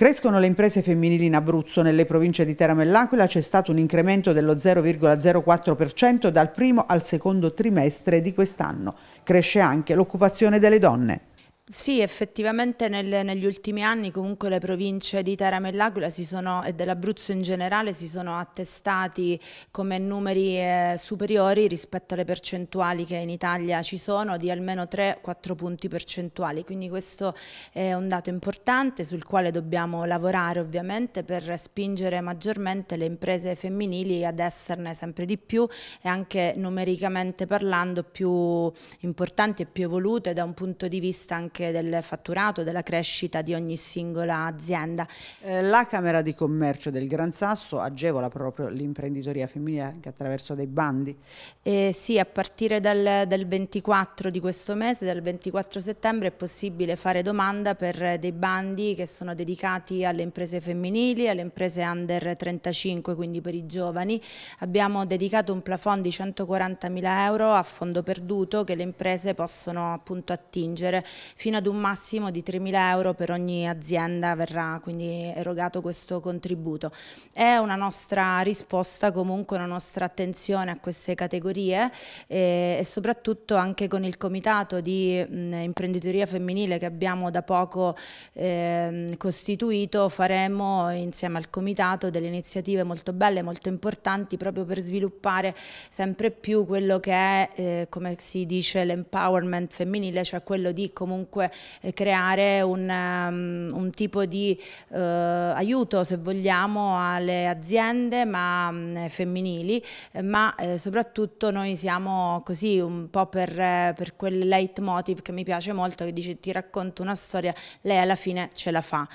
Crescono le imprese femminili in Abruzzo, nelle province di Teramo e L'Aquila c'è stato un incremento dello 0,04% dal primo al secondo trimestre di quest'anno. Cresce anche l'occupazione delle donne. Sì, effettivamente nel, negli ultimi anni comunque le province di Teramo e L'Aquila sono, e dell'Abruzzo in generale si sono attestati come numeri eh, superiori rispetto alle percentuali che in Italia ci sono di almeno 3-4 punti percentuali, quindi questo è un dato importante sul quale dobbiamo lavorare ovviamente per spingere maggiormente le imprese femminili ad esserne sempre di più e anche numericamente parlando più importanti e più evolute da un punto di vista anche anche del fatturato, della crescita di ogni singola azienda. Eh, la Camera di Commercio del Gran Sasso agevola proprio l'imprenditoria femminile anche attraverso dei bandi? Eh sì, a partire dal, dal 24 di questo mese, dal 24 settembre è possibile fare domanda per dei bandi che sono dedicati alle imprese femminili, alle imprese under 35, quindi per i giovani. Abbiamo dedicato un plafond di 140 mila euro a fondo perduto che le imprese possono appunto attingere fino ad un massimo di 3.000 euro per ogni azienda verrà quindi erogato questo contributo. È una nostra risposta comunque, una nostra attenzione a queste categorie e, eh, e soprattutto anche con il comitato di mh, mm, imprenditoria femminile che abbiamo da poco eh, costituito faremo insieme al comitato delle iniziative molto belle, molto importanti proprio per sviluppare sempre più quello che è, eh, come si dice, l'empowerment femminile, cioè quello di comunque comunque eh, creare un, um, un tipo di uh, aiuto se vogliamo alle aziende ma um, femminili eh, ma eh, soprattutto noi siamo così un po' per, per quel leitmotiv che mi piace molto che dice ti racconto una storia lei alla fine ce la fa